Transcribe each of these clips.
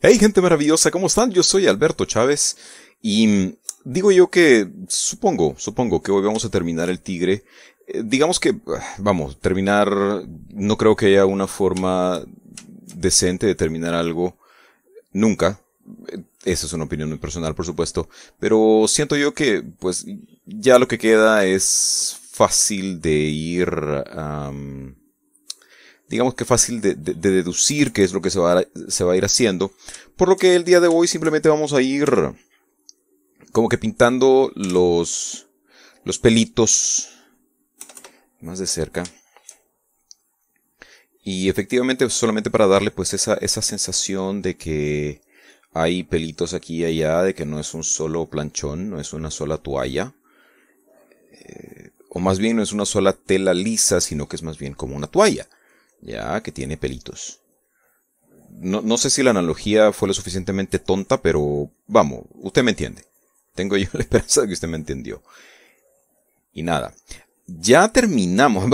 Hey gente maravillosa, ¿cómo están? Yo soy Alberto Chávez y digo yo que supongo, supongo que hoy vamos a terminar el tigre. Eh, digamos que, ah, vamos, terminar, no creo que haya una forma decente de terminar algo nunca. Eh, esa es una opinión personal, por supuesto. Pero siento yo que, pues, ya lo que queda es fácil de ir digamos que fácil de, deducir qué es lo que se va, a, ir haciendo. Por lo que el día de hoy simplemente vamos a ir como que pintando los, pelitos más de cerca. Y efectivamente solamente para darle pues esa, sensación de que hay pelitos aquí y allá, de que no es un solo planchón, no es una sola toalla. Eh, o más bien no es una sola tela lisa, sino que es más bien como una toalla ya, que tiene pelitos. No, no, sé si la analogía fue lo suficientemente tonta, pero vamos, usted me entiende. Tengo yo la esperanza de que usted me entendió. Y nada, ya terminamos.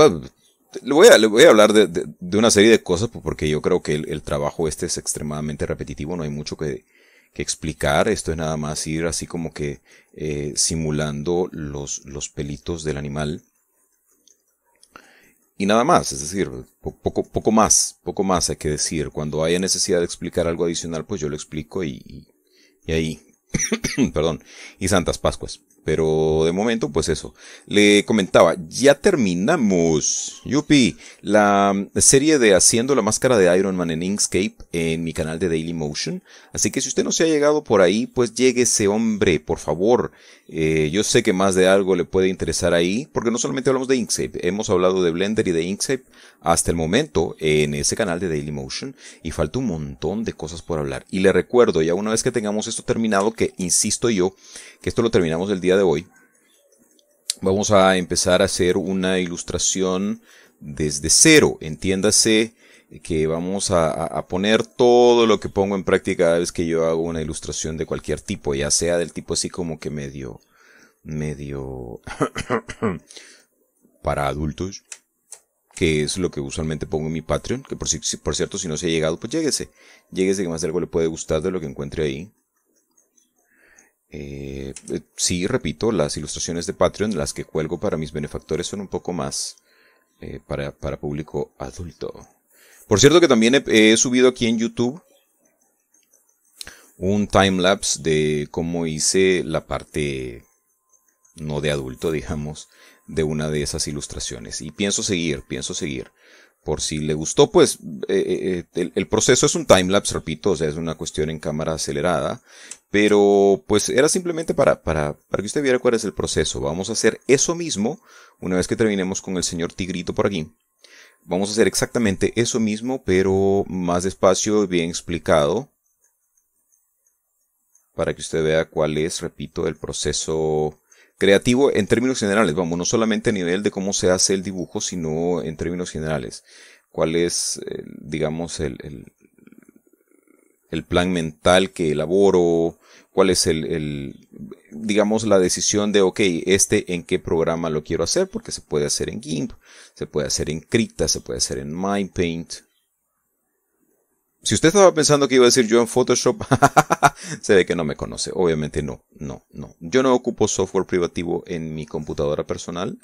Le voy a, voy a hablar de, de, una serie de cosas pues, porque yo creo que el, trabajo este es extremadamente repetitivo, no hay mucho que, que explicar. Esto es nada más ir así como que eh, simulando los, los pelitos del animal y nada más, es decir, poco, poco más, poco más hay que decir. Cuando haya necesidad de explicar algo adicional, pues yo lo explico y, y, y ahí, perdón, y Santas Pascuas. Pero de momento, pues eso. Le comentaba, ya terminamos. Yupi, la serie de Haciendo la Máscara de Iron Man en Inkscape en mi canal de Daily Motion. Así que si usted no se ha llegado por ahí, pues llegue ese hombre, por favor. Eh, yo sé que más de algo le puede interesar ahí, porque no solamente hablamos de Inkscape, hemos hablado de Blender y de Inkscape hasta el momento en ese canal de Daily Motion y falta un montón de cosas por hablar. Y le recuerdo, ya una vez que tengamos esto terminado, que insisto yo, que esto lo terminamos el día de hoy vamos a empezar a hacer una ilustración desde cero. Entiéndase que vamos a, poner todo lo que pongo en práctica cada vez que yo hago una ilustración de cualquier tipo, ya sea del tipo así como que medio, medio para adultos, que es lo que usualmente pongo en mi Patreon, que por, por cierto, si no se ha llegado, pues lléguese, lléguese que más algo le puede gustar de lo que encuentre ahí. Eh, eh, sí, repito, las ilustraciones de Patreon, las que cuelgo para mis benefactores, son un poco más eh, para, para, público adulto. Por cierto que también he, he subido aquí en YouTube un timelapse de cómo hice la parte no de adulto, digamos, de una de esas ilustraciones. Y pienso seguir, pienso seguir por si le gustó, pues eh, eh, eh, el, proceso es un timelapse, repito, o sea, es una cuestión en cámara acelerada, pero pues era simplemente para, para, para que usted viera cuál es el proceso. Vamos a hacer eso mismo, una vez que terminemos con el señor Tigrito por aquí. Vamos a hacer exactamente eso mismo, pero más despacio y bien explicado, para que usted vea cuál es, repito, el proceso Creativo en términos generales, vamos, no solamente a nivel de cómo se hace el dibujo, sino en términos generales. ¿Cuál es, eh, digamos, el, plan mental que elaboro? ¿Cuál es el, digamos, la decisión de, ok, este en qué programa lo quiero hacer? Porque se puede hacer en GIMP, se puede hacer en Krita, se puede hacer en MyPaint, si usted estaba pensando que iba a decir yo en Photoshop, se ve que no me conoce. Obviamente no, no, no. Yo no ocupo software privativo en mi computadora personal,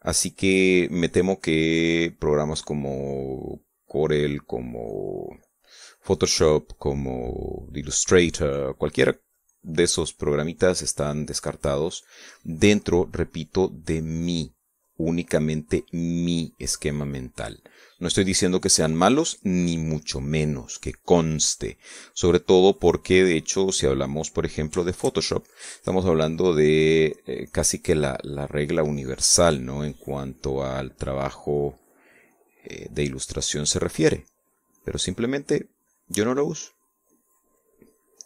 así que me temo que programas como Corel, como Photoshop, como Illustrator, cualquiera de esos programitas están descartados dentro, repito, de mí, únicamente mi esquema mental. No estoy diciendo que sean malos, ni mucho menos, que conste. Sobre todo porque, de hecho, si hablamos, por ejemplo, de Photoshop, estamos hablando de eh, casi que la, la, regla universal, ¿no? En cuanto al trabajo eh, de ilustración se refiere. Pero simplemente yo no lo uso.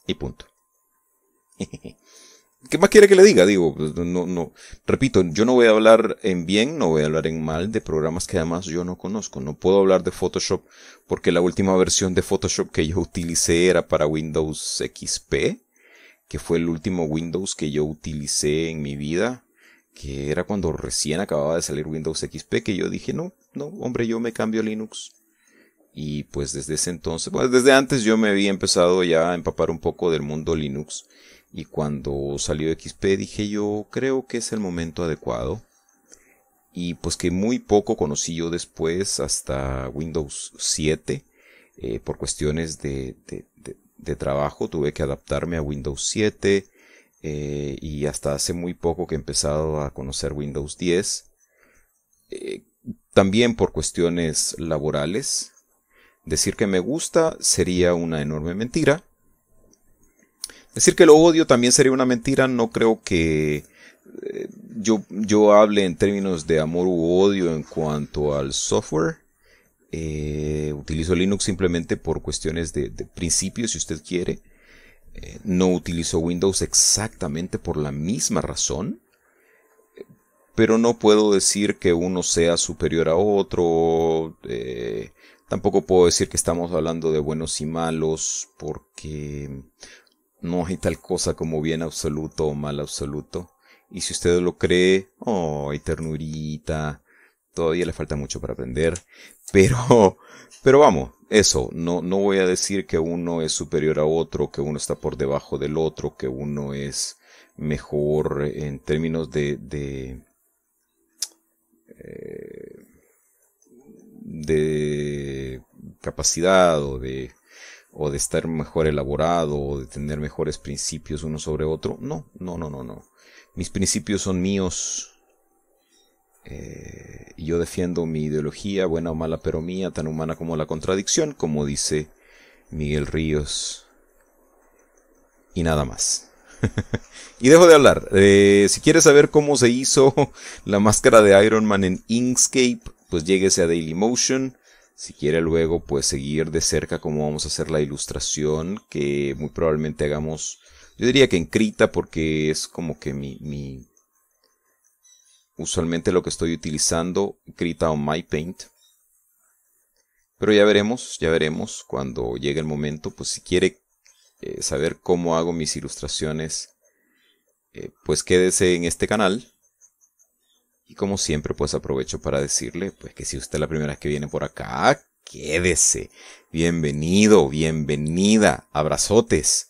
Y punto. ¿Qué más quiere que le diga? Digo, pues, no, no, repito, yo no voy a hablar en bien, no voy a hablar en mal de programas que además yo no conozco. No puedo hablar de Photoshop porque la última versión de Photoshop que yo utilicé era para Windows XP, que fue el último Windows que yo utilicé en mi vida, que era cuando recién acababa de salir Windows XP, que yo dije, no, no, hombre, yo me cambio Linux. Y pues desde ese entonces, pues desde antes yo me había empezado ya a empapar un poco del mundo Linux y cuando salió XP dije yo creo que es el momento adecuado y pues que muy poco conocí yo después hasta Windows 7 eh, por cuestiones de, trabajo tuve que adaptarme a Windows 7 eh, y hasta hace muy poco que he empezado a conocer Windows 10 eh, también por cuestiones laborales decir que me gusta sería una enorme mentira Decir que lo odio también sería una mentira, no creo que eh, yo, yo hable en términos de amor u odio en cuanto al software. Eh, utilizo Linux simplemente por cuestiones de, principio, si usted quiere. Eh, no utilizo Windows exactamente por la misma razón. Pero no puedo decir que uno sea superior a otro. Tampoco puedo decir que estamos hablando de buenos y malos porque no hay tal cosa como bien absoluto o mal absoluto. Y si usted lo cree, oh, hay ternurita! Todavía le falta mucho para aprender. Pero, pero vamos, eso. No, no voy a decir que uno es superior a otro, que uno está por debajo del otro, que uno es mejor en términos de, de, eh, de capacidad o de o de estar mejor elaborado o de tener mejores principios uno sobre otro. No, no, no, no, no. Mis principios son míos. Eh, yo defiendo mi ideología, buena o mala, pero mía, tan humana como la contradicción, como dice Miguel Ríos. Y nada más. y dejo de hablar. Eh, si quieres saber cómo se hizo la máscara de Iron Man en Inkscape, pues lléguese a Motion. Si quiere luego pues seguir de cerca cómo vamos a hacer la ilustración, que muy probablemente hagamos, yo diría que en Krita porque es como que mi, mi usualmente lo que estoy utilizando, Krita o paint Pero ya veremos, ya veremos cuando llegue el momento, pues si quiere eh, saber cómo hago mis ilustraciones, eh, pues quédese en este canal y como siempre, pues aprovecho para decirle, pues que si usted es la primera vez que viene por acá, quédese. Bienvenido, bienvenida, abrazotes.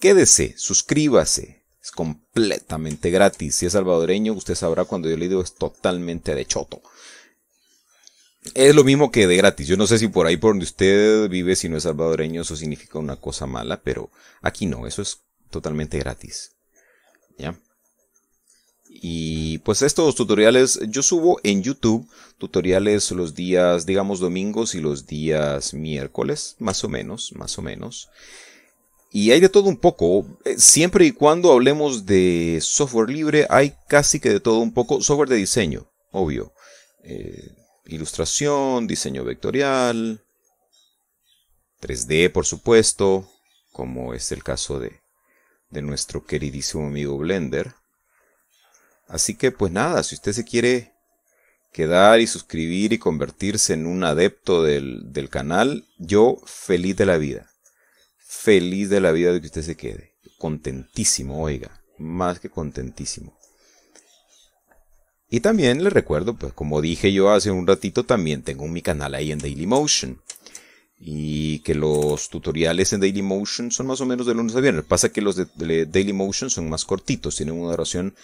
Quédese, suscríbase. Es completamente gratis. Si es salvadoreño, usted sabrá cuando yo le digo es totalmente de choto. Es lo mismo que de gratis. Yo no sé si por ahí por donde usted vive, si no es salvadoreño, eso significa una cosa mala, pero aquí no, eso es totalmente gratis. ¿Ya? Y pues estos tutoriales yo subo en YouTube, tutoriales los días, digamos, domingos y los días miércoles, más o menos, más o menos. Y hay de todo un poco, eh, siempre y cuando hablemos de software libre, hay casi que de todo un poco, software de diseño, obvio. Eh, ilustración, diseño vectorial, 3D por supuesto, como es el caso de nuestro queridísimo amigo Blender. Así que pues nada, si usted se quiere quedar y suscribir y convertirse en un adepto del, del canal, yo feliz de la vida. Feliz de la vida de que usted se quede. Contentísimo, oiga. Más que contentísimo. Y también le recuerdo, pues como dije yo hace un ratito, también tengo mi canal ahí en Dailymotion y que los tutoriales en Daily Motion son más o menos de lunes a viernes. Pasa que los de Daily Motion son más cortitos, tienen una duración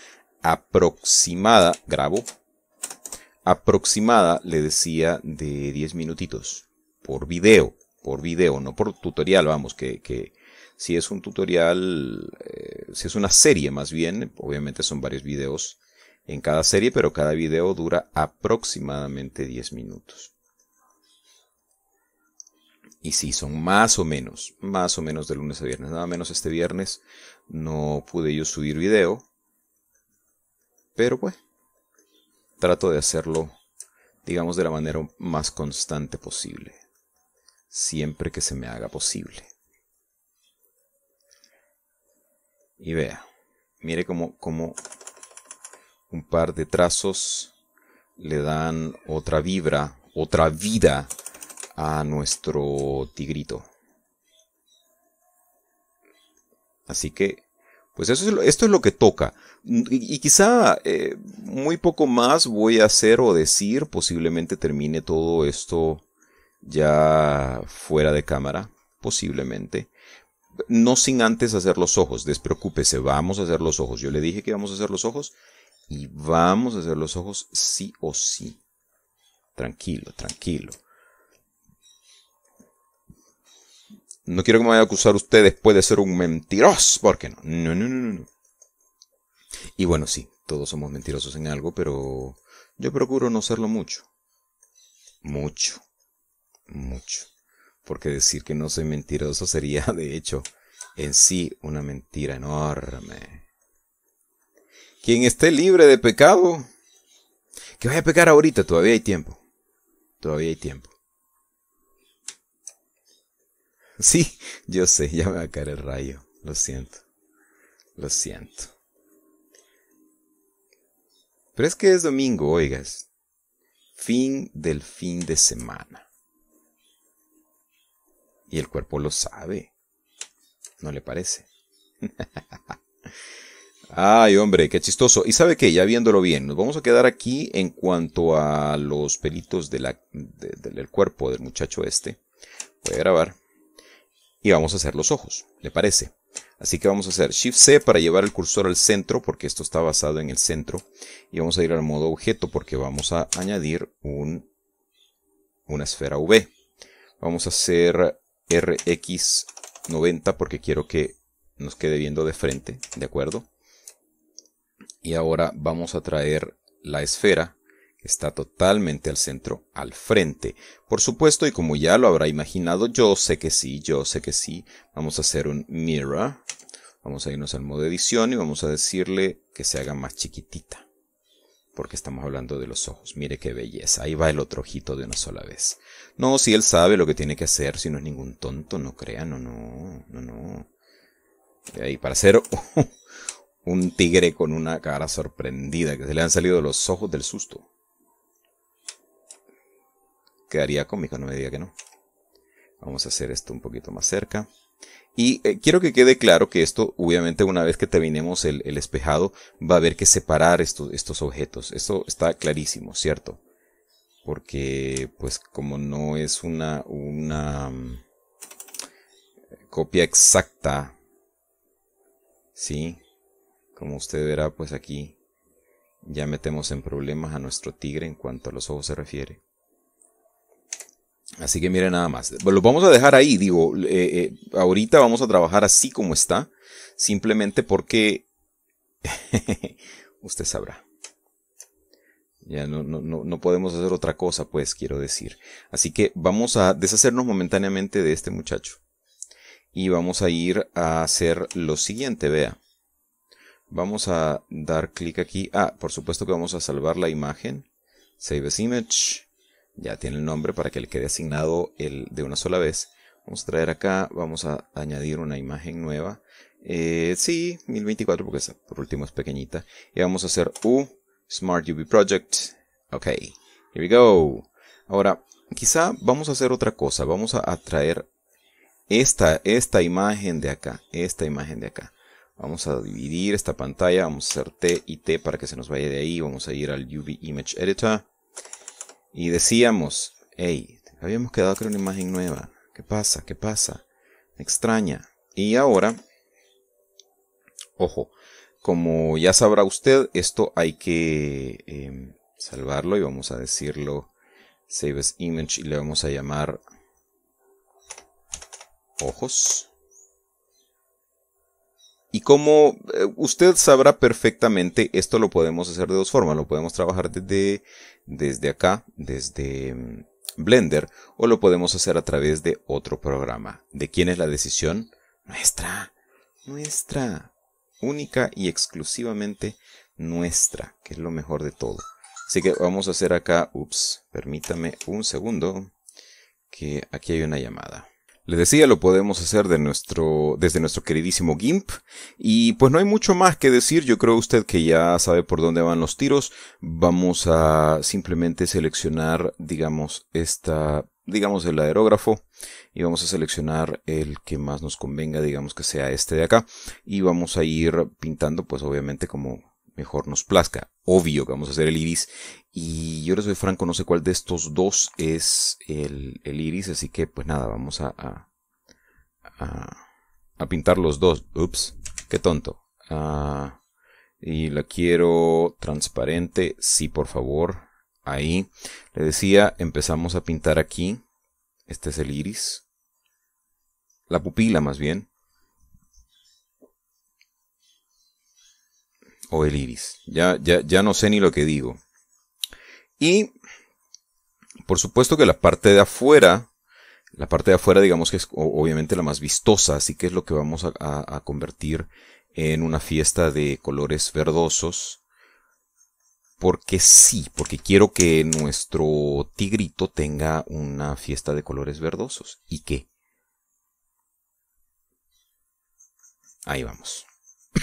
aproximada, grabo, aproximada, le decía, de 10 minutitos por video, por video, no por tutorial, vamos, que, que si es un tutorial, eh, si es una serie más bien, obviamente son varios videos en cada serie, pero cada video dura aproximadamente 10 minutos. Y sí, son más o menos, más o menos de lunes a viernes. Nada menos este viernes no pude yo subir video. Pero pues, trato de hacerlo, digamos, de la manera más constante posible. Siempre que se me haga posible. Y vea, mire cómo, cómo un par de trazos le dan otra vibra, otra vida a nuestro tigrito. Así que, pues eso esto es lo que toca. Y, quizá eh, muy poco más voy a hacer o decir. Posiblemente termine todo esto ya fuera de cámara. Posiblemente. No sin antes hacer los ojos. Despreocúpese, vamos a hacer los ojos. Yo le dije que vamos a hacer los ojos. Y vamos a hacer los ojos sí o sí. Tranquilo, tranquilo. no quiero que me vaya a acusar ustedes después de ser un mentiroso, porque no, no, no, no, no. Y bueno, sí, todos somos mentirosos en algo, pero yo procuro no serlo mucho. Mucho. Mucho. Porque decir que no soy mentiroso sería, de hecho, en sí una mentira enorme. Quien esté libre de pecado, que vaya a pecar ahorita, todavía hay tiempo. Todavía hay tiempo. Sí, yo sé, ya me va a caer el rayo. Lo siento. Lo siento. Pero es que es domingo, oigas. Fin del fin de semana. Y el cuerpo lo sabe. ¿No le parece? Ay, hombre, qué chistoso. Y sabe que, ya viéndolo bien, nos vamos a quedar aquí en cuanto a los pelitos del cuerpo del muchacho este. Voy a grabar y vamos a hacer los ojos, ¿le parece? Así que vamos a hacer Shift C para llevar el cursor al centro, porque esto está basado en el centro. Y vamos a ir al modo objeto, porque vamos a añadir un, una esfera V. Vamos a hacer RX90, porque quiero que nos quede viendo de frente, ¿de acuerdo? Y ahora vamos a traer la esfera está totalmente al centro, al frente. Por supuesto, y como ya lo habrá imaginado, yo sé que sí, yo sé que sí. Vamos a hacer un mirror. Vamos a irnos al modo edición y vamos a decirle que se haga más chiquitita. Porque estamos hablando de los ojos. Mire qué belleza. Ahí va el otro ojito de una sola vez. No, si él sabe lo que tiene que hacer, si no es ningún tonto, no crean, no, no, no, no. Y ahí para hacer un tigre con una cara sorprendida que se le han salido los ojos del susto quedaría cómico, no me diga que no. Vamos a hacer esto un poquito más cerca. Y eh, quiero que quede claro que esto, obviamente, una vez que terminemos el, el espejado, va a haber que separar estos, objetos. Esto está clarísimo, ¿cierto? Porque, pues, como no es una, una mm, copia exacta, ¿sí? Como usted verá, pues aquí ya metemos en problemas a nuestro tigre en cuanto a los ojos se refiere. Así que mire nada más. Lo vamos a dejar ahí, digo, eh, eh, ahorita vamos a trabajar así como está, simplemente porque usted sabrá. Ya no, no, no, podemos hacer otra cosa, pues quiero decir. Así que vamos a deshacernos momentáneamente de este muchacho. Y vamos a ir a hacer lo siguiente, vea. Vamos a dar clic aquí. Ah, por supuesto que vamos a salvar la imagen. Save as image ya tiene el nombre para que le quede asignado el de una sola vez. Vamos a traer acá, vamos a añadir una imagen nueva. Eh, sí, 1024 porque esa, por último es pequeñita. Y vamos a hacer U Smart UV Project. Ok, here we go. Ahora, quizá vamos a hacer otra cosa. Vamos a traer esta, esta imagen de acá. Esta imagen de acá. Vamos a dividir esta pantalla. Vamos a hacer T y T para que se nos vaya de ahí. Vamos a ir al UV Image Editor. Y decíamos, hey, habíamos quedado con una imagen nueva. ¿Qué pasa? ¿Qué pasa? Extraña. Y ahora, ojo, como ya sabrá usted, esto hay que em, salvarlo y vamos a decirlo save as image y le vamos a llamar ojos. Y como eh, usted sabrá perfectamente, esto lo podemos hacer de dos formas. Lo podemos trabajar desde, desde acá, desde mm, Blender, o lo podemos hacer a través de otro programa. ¿De quién es la decisión? Nuestra. Nuestra. Única y exclusivamente nuestra, que es lo mejor de todo. Así que vamos a hacer acá, ups, permítame un segundo, que aquí hay una llamada. Les decía, lo podemos hacer de nuestro, desde nuestro queridísimo GIMP. Y pues no hay mucho más que decir. Yo creo usted que ya sabe por dónde van los tiros. Vamos a simplemente seleccionar, digamos, esta, digamos, el aerógrafo. Y vamos a seleccionar el que más nos convenga, digamos que sea este de acá. Y vamos a ir pintando, pues obviamente como, mejor nos plazca. Obvio que vamos a hacer el iris. Y yo les soy franco, no sé cuál de estos dos es el, iris. Así que pues nada, vamos a, a, pintar los dos. Ups, qué tonto. Ah, y la quiero transparente. Sí, por favor. Ahí. Le decía, empezamos a pintar aquí. Este es el iris. La pupila más bien. o el iris. Ya, ya, ya no sé ni lo que digo. Y por supuesto que la parte de afuera, la parte de afuera digamos que es obviamente la más vistosa, así que es lo que vamos a, convertir en una fiesta de colores verdosos. Porque sí, porque quiero que nuestro tigrito tenga una fiesta de colores verdosos. ¿Y qué? Ahí vamos.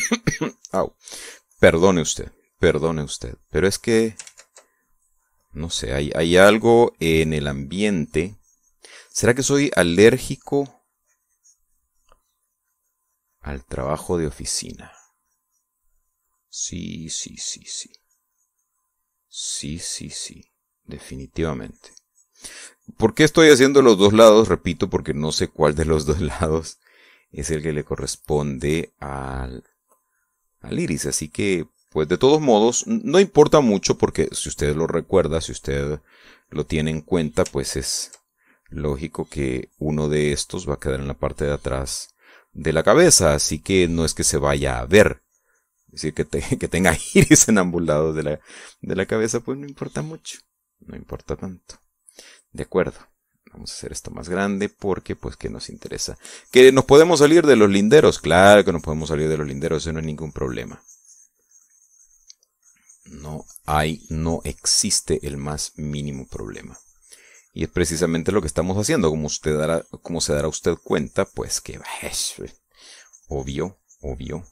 Au. Perdone usted, perdone usted, pero es que, no sé, hay, algo en el ambiente. ¿Será que soy alérgico al trabajo de oficina? Sí, sí, sí, sí. Sí, sí, sí, definitivamente. ¿Por qué estoy haciendo los dos lados? Repito, porque no sé cuál de los dos lados es el que le corresponde al al iris. Así que, pues de todos modos, no importa mucho porque si usted lo recuerda, si usted lo tiene en cuenta, pues es lógico que uno de estos va a quedar en la parte de atrás de la cabeza. Así que no es que se vaya a ver. Es decir, que, que tenga iris en de la, de la cabeza, pues no importa mucho. No importa tanto. De acuerdo vamos a hacer esto más grande porque pues que nos interesa. Que nos podemos salir de los linderos, claro que nos podemos salir de los linderos, eso no es ningún problema. No hay, no existe el más mínimo problema. Y es precisamente lo que estamos haciendo, como, usted dará, como se dará usted cuenta, pues que obvio, obvio.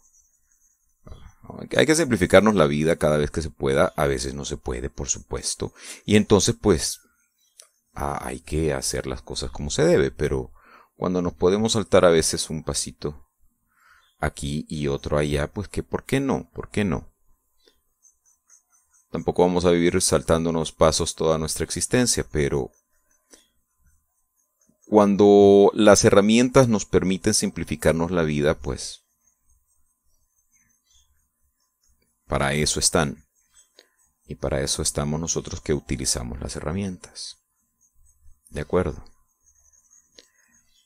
Hay que simplificarnos la vida cada vez que se pueda, a veces no se puede, por supuesto. Y entonces, pues, hay que hacer las cosas como se debe, pero cuando nos podemos saltar a veces un pasito aquí y otro allá, pues que ¿por qué no? ¿Por qué no? Tampoco vamos a vivir saltándonos pasos toda nuestra existencia, pero cuando las herramientas nos permiten simplificarnos la vida, pues para eso están. Y para eso estamos nosotros que utilizamos las herramientas. ¿De acuerdo?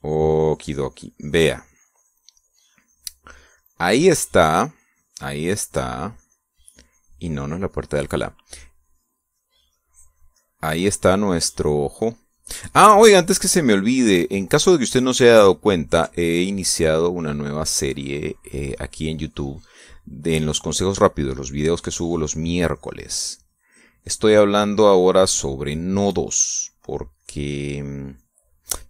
Okidoki. Vea. Ahí está. Ahí está. Y no, no es la puerta de Alcalá. Ahí está nuestro ojo. Ah, oiga, antes que se me olvide, en caso de que usted no se haya dado cuenta, he iniciado una nueva serie eh, aquí en YouTube de en los consejos rápidos, los videos que subo los miércoles. Estoy hablando ahora sobre nodos. ¿Por que mm,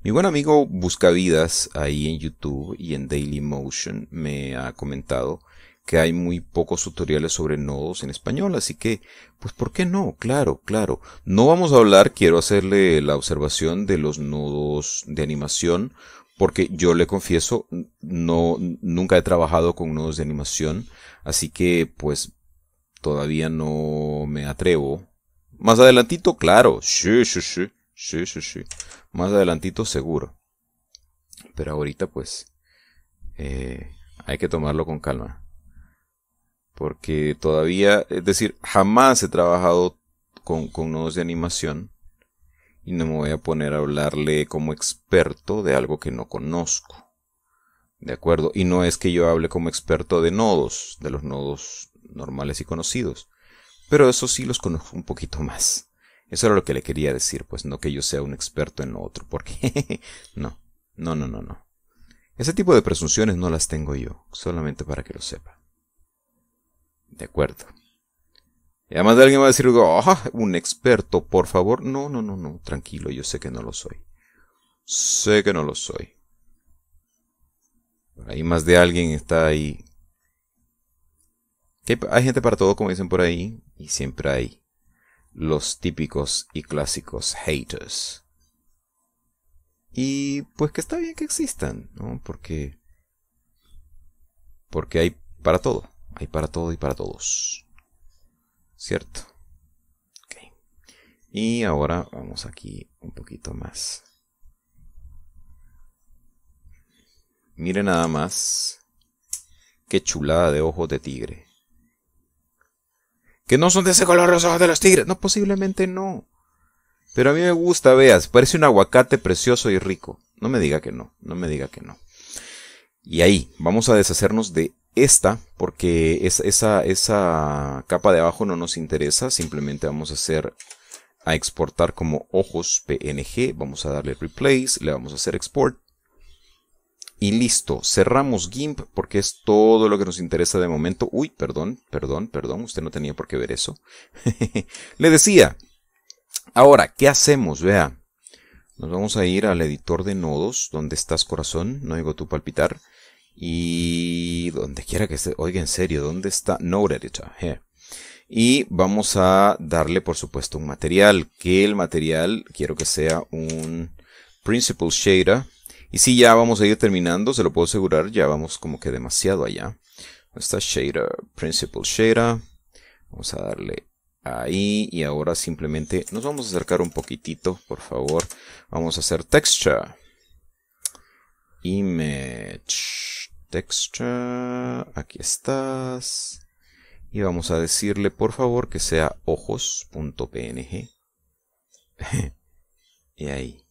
mi buen amigo Buscavidas ahí en YouTube y en Dailymotion me ha comentado que hay muy pocos tutoriales sobre nodos en español, así que, pues, ¿por qué no? Claro, claro. No vamos a hablar, quiero hacerle la observación de los nodos de animación, porque yo le confieso, no, nunca he trabajado con nodos de animación, así que, pues, todavía no me atrevo. Más adelantito, claro, Sí, sí, sí. Más adelantito seguro. Pero ahorita pues eh, hay que tomarlo con calma. Porque todavía, es decir, jamás he trabajado con, con nodos de animación y no me voy a poner a hablarle como experto de algo que no conozco. ¿De acuerdo? Y no es que yo hable como experto de nodos, de los nodos normales y conocidos, pero eso sí los conozco un poquito más. Eso era lo que le quería decir, pues no que yo sea un experto en lo otro, porque no, no, no, no, no. Ese tipo de presunciones no las tengo yo, solamente para que lo sepa. De acuerdo. Y además alguien va a decir, ah, un experto, por favor. No, no, no, no, tranquilo, yo sé que no lo soy. Sé que no lo soy. Por ahí más de alguien está ahí. hay gente para todo, como dicen por ahí, y siempre hay los típicos y clásicos haters. Y pues que está bien que existan, ¿no? Porque porque hay para todo, hay para todo y para todos. ¿Cierto? Y ahora vamos aquí un poquito más. Mire nada más qué chulada de ojos de tigre que no son de ese color los ojos de los tigres. No, posiblemente no. Pero a mí me gusta, veas, parece un aguacate precioso y rico. No me diga que no, no me diga que no. Y ahí, vamos a deshacernos de esta, porque esa, esa capa de abajo no nos interesa, simplemente vamos a hacer a exportar como ojos PNG, vamos a darle replace, le vamos a hacer export y listo, cerramos GIMP porque es todo lo que nos interesa de momento. Uy, perdón, perdón, perdón, usted no tenía por qué ver eso. Le decía, ahora, ¿qué hacemos? Vea, nos vamos a ir al editor de nodos, donde estás corazón, no digo tu palpitar. Y donde quiera que esté, oiga en serio, ¿dónde está? Node Editor, eh. Y vamos a darle, por supuesto, un material, que el material quiero que sea un Principal Shader y si ya vamos a ir terminando, se lo puedo asegurar, ya vamos como que demasiado allá. Está Shader, Principal Shader. Vamos a darle ahí y ahora simplemente nos vamos a acercar un poquitito, por favor. Vamos a hacer Texture. Image. Texture. Aquí estás. Y vamos a decirle, por favor, que sea ojos.png. y ahí.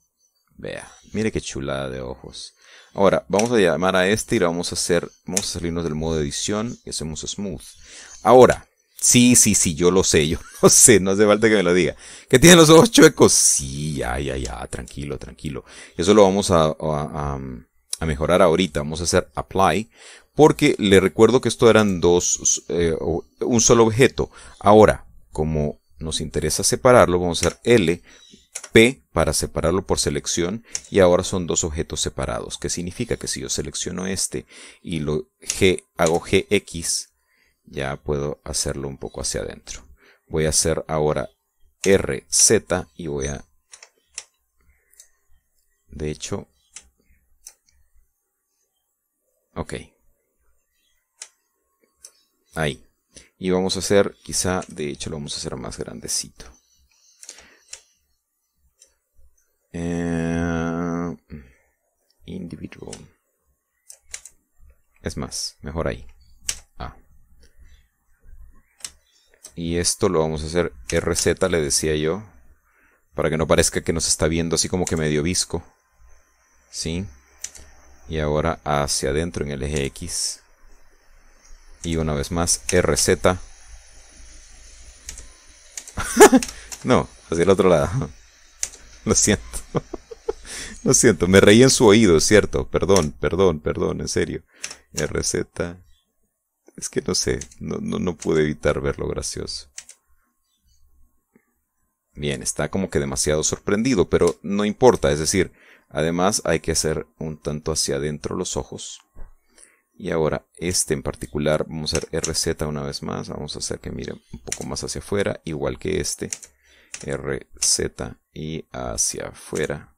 Vea, mire qué chulada de ojos. Ahora, vamos a llamar a este y lo vamos a hacer, vamos a salirnos del modo de edición y hacemos smooth. Ahora, sí, sí, sí, yo lo sé, yo lo sé, no hace falta que me lo diga. ¿Que tiene los ojos chuecos? Sí, ya, ya, ya, tranquilo, tranquilo. Eso lo vamos a, mejorar ahorita, vamos a hacer apply, porque le recuerdo que esto eran dos, eh, un solo objeto. Ahora, como nos interesa separarlo, vamos a hacer L P para separarlo por selección y ahora son dos objetos separados, que significa que si yo selecciono este y lo G, hago GX, ya puedo hacerlo un poco hacia adentro. Voy a hacer ahora RZ y voy a... De hecho... Ok. Ahí. Y vamos a hacer, quizá, de hecho lo vamos a hacer más grandecito. Es más, mejor ahí. Ah. Y esto lo vamos a hacer RZ, le decía yo. Para que no parezca que nos está viendo así como que medio visco. ¿Sí? Y ahora hacia adentro en el eje X. Y una vez más, RZ. no, hacia el otro lado. Lo siento. Lo siento, me reí en su oído, es cierto. Perdón, perdón, perdón, en serio. RZ. Es que no sé, no, no, no pude evitar verlo gracioso. Bien, está como que demasiado sorprendido, pero no importa, es decir, además hay que hacer un tanto hacia adentro los ojos. Y ahora este en particular, vamos a hacer RZ una vez más, vamos a hacer que mire un poco más hacia afuera, igual que este, RZ y hacia afuera.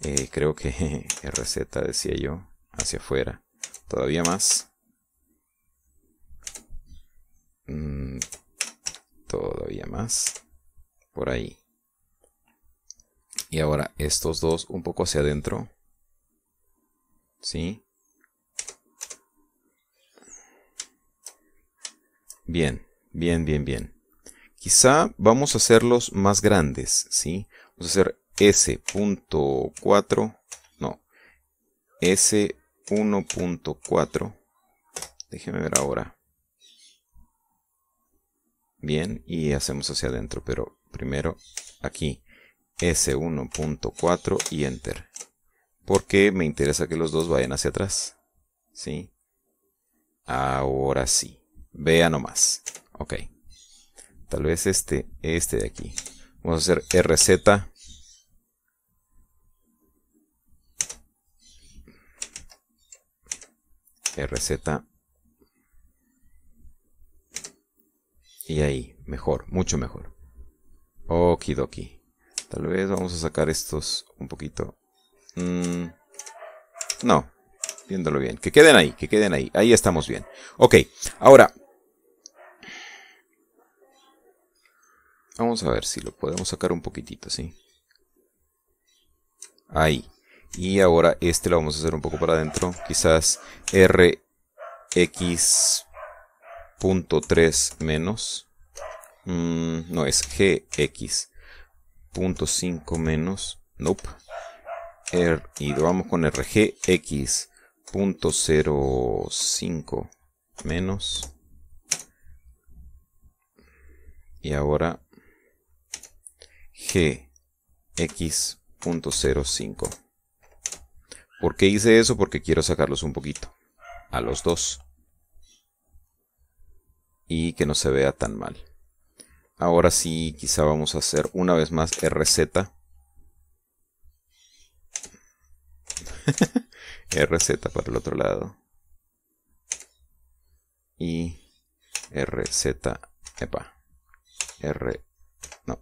Eh, creo que RZ decía yo, hacia afuera. Todavía más. Mm, todavía más. Por ahí. Y ahora estos dos un poco hacia adentro. ¿Sí? Bien, bien, bien, bien. Quizá vamos a hacerlos más grandes, ¿sí? Vamos a hacer S.4, no, S1.4, déjeme ver ahora. Bien, y hacemos hacia adentro, pero primero aquí, S1.4 y Enter. Porque me interesa que los dos vayan hacia atrás. ¿Sí? Ahora sí. Vea nomás. Ok. Tal vez este, este de aquí. Vamos a hacer RZ Eh, RZ. Y ahí, mejor, mucho mejor. Okidoki. Tal vez vamos a sacar estos un poquito. Mm, no, viéndolo bien. Que queden ahí, que queden ahí. Ahí estamos bien. Ok, ahora. Vamos a ver si lo podemos sacar un poquitito, ¿sí? Ahí. Y ahora este lo vamos a hacer un poco para adentro. Quizás rx.3 menos. Mm, no, es gx.5 menos. Nope. R, y lo vamos con rgx.05 menos. Y ahora gx.05. ¿Por qué hice eso? Porque quiero sacarlos un poquito. A los dos. Y que no se vea tan mal. Ahora sí, quizá vamos a hacer una vez más RZ. RZ para el otro lado. Y RZ. Epa. R. No.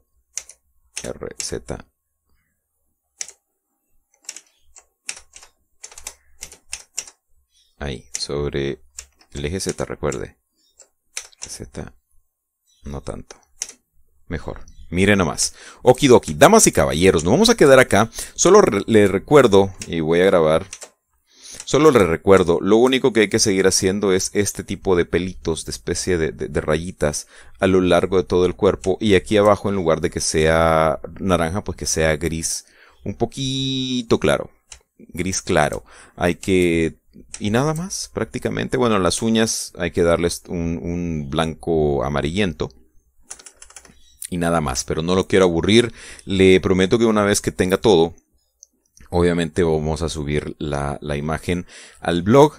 RZ ahí, sobre el eje Z, recuerde. Z, no tanto. Mejor. Mire nomás. Okidoki, damas y caballeros, nos vamos a quedar acá. Solo le recuerdo, y voy a grabar. Solo le recuerdo, lo único que hay que seguir haciendo es este tipo de pelitos, de especie de rayitas a lo largo de todo el cuerpo. Y aquí abajo, en lugar de que sea naranja, pues que sea gris. Un poquito claro. Gris claro. Hay que y nada más, prácticamente. Bueno, las uñas hay que darles un, blanco amarillento y nada más, pero no lo quiero aburrir. Le prometo que una vez que tenga todo, obviamente vamos a subir la imagen al blog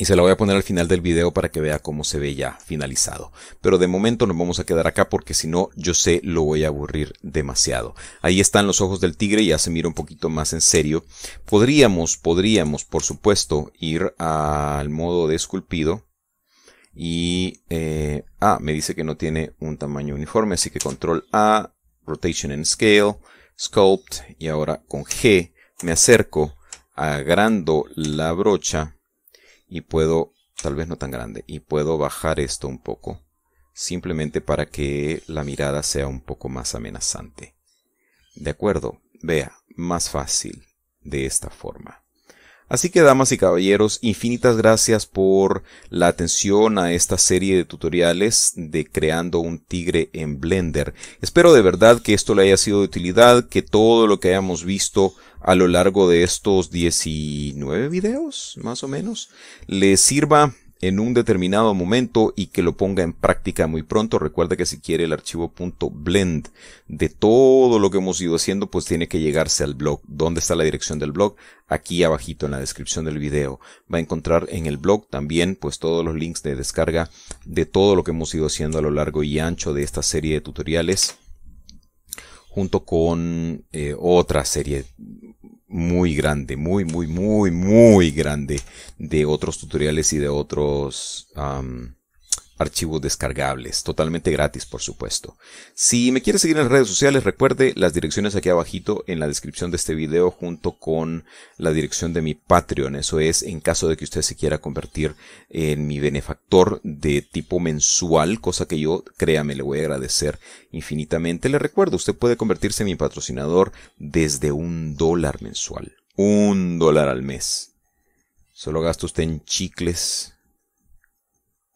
y se la voy a poner al final del video para que vea cómo se ve ya finalizado. Pero de momento nos vamos a quedar acá porque si no, yo sé, lo voy a aburrir demasiado. Ahí están los ojos del tigre, ya se mira un poquito más en serio. Podríamos, podríamos, por supuesto, ir al modo de esculpido. Y, eh, ah, me dice que no tiene un tamaño uniforme, así que control A, Rotation and Scale, Sculpt, y ahora con G me acerco, agrando la brocha y puedo, tal vez no tan grande, y puedo bajar esto un poco, simplemente para que la mirada sea un poco más amenazante. De acuerdo, vea, más fácil, de esta forma. Así que damas y caballeros, infinitas gracias por la atención a esta serie de tutoriales de creando un tigre en Blender. Espero de verdad que esto le haya sido de utilidad, que todo lo que hayamos visto a lo largo de estos 19 videos, más o menos, les sirva en un determinado momento y que lo ponga en práctica muy pronto. Recuerda que si quiere el archivo .blend de todo lo que hemos ido haciendo, pues tiene que llegarse al blog. ¿Dónde está la dirección del blog? Aquí abajito en la descripción del video. Va a encontrar en el blog también pues todos los links de descarga de todo lo que hemos ido haciendo a lo largo y ancho de esta serie de tutoriales junto con eh, otra serie muy grande, muy, muy, muy, muy grande de otros tutoriales y de otros archivos descargables, totalmente gratis por supuesto. Si me quiere seguir en las redes sociales, recuerde las direcciones aquí abajito en la descripción de este video junto con la dirección de mi Patreon. Eso es en caso de que usted se quiera convertir en mi benefactor de tipo mensual, cosa que yo, créame, le voy a agradecer infinitamente. Le recuerdo, usted puede convertirse en mi patrocinador desde un dólar mensual. Un dólar al mes. Solo gasta usted en chicles,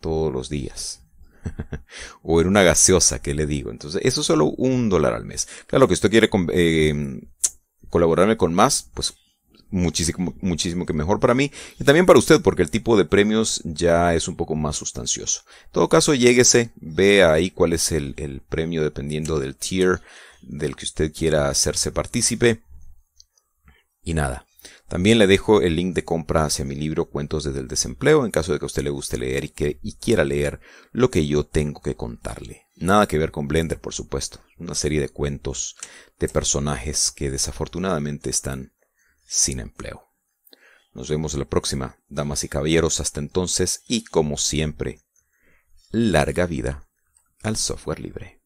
todos los días. o en una gaseosa, que le digo? Entonces, eso es solo un dólar al mes. Claro que usted quiere eh, colaborarme con más, pues muchísimo, muchísimo que mejor para mí y también para usted, porque el tipo de premios ya es un poco más sustancioso. En todo caso, lléguese, vea ahí cuál es el, el premio dependiendo del tier del que usted quiera hacerse partícipe. Y nada, también le dejo el link de compra hacia mi libro Cuentos desde el desempleo en caso de que a usted le guste leer y, quiera leer lo que yo tengo que contarle. Nada que ver con Blender, por supuesto. Una serie de cuentos de personajes que desafortunadamente están sin empleo. Nos vemos la próxima, damas y caballeros, hasta entonces y como siempre, larga vida al software libre.